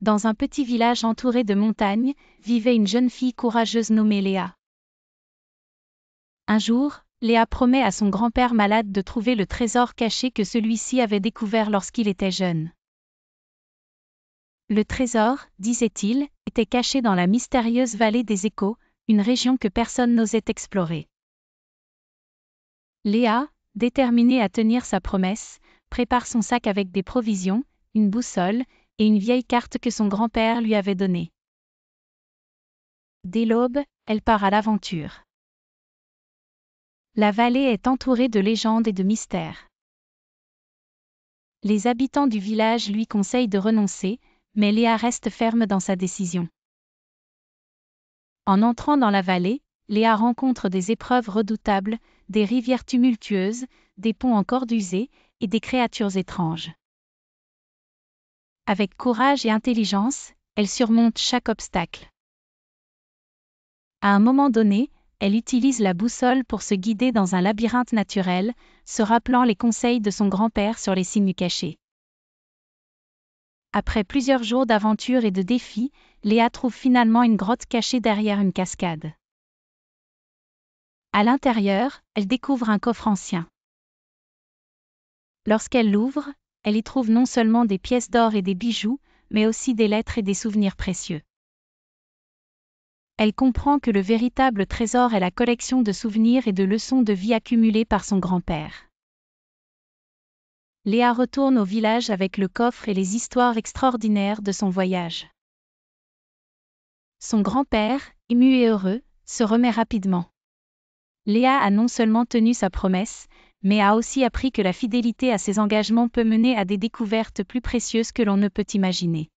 Dans un petit village entouré de montagnes, vivait une jeune fille courageuse nommée Léa. Un jour, Léa promet à son grand-père malade de trouver le trésor caché que celui-ci avait découvert lorsqu'il était jeune. Le trésor, disait-il, était caché dans la mystérieuse vallée des échos, une région que personne n'osait explorer. Léa, déterminée à tenir sa promesse, prépare son sac avec des provisions, une boussole et une vieille carte que son grand-père lui avait donnée. Dès l'aube, elle part à l'aventure. La vallée est entourée de légendes et de mystères. Les habitants du village lui conseillent de renoncer, mais Léa reste ferme dans sa décision. En entrant dans la vallée, Léa rencontre des épreuves redoutables, des rivières tumultueuses, des ponts encore usés et des créatures étranges. Avec courage et intelligence, elle surmonte chaque obstacle. À un moment donné, elle utilise la boussole pour se guider dans un labyrinthe naturel, se rappelant les conseils de son grand-père sur les signes cachés. Après plusieurs jours d'aventures et de défis, Léa trouve finalement une grotte cachée derrière une cascade. À l'intérieur, elle découvre un coffre ancien. Lorsqu'elle l'ouvre, elle y trouve non seulement des pièces d'or et des bijoux, mais aussi des lettres et des souvenirs précieux. Elle comprend que le véritable trésor est la collection de souvenirs et de leçons de vie accumulées par son grand-père. Léa retourne au village avec le coffre et les histoires extraordinaires de son voyage. Son grand-père, ému et heureux, se remet rapidement. Léa a non seulement tenu sa promesse, mais a aussi appris que la fidélité à ses engagements peut mener à des découvertes plus précieuses que l'on ne peut imaginer.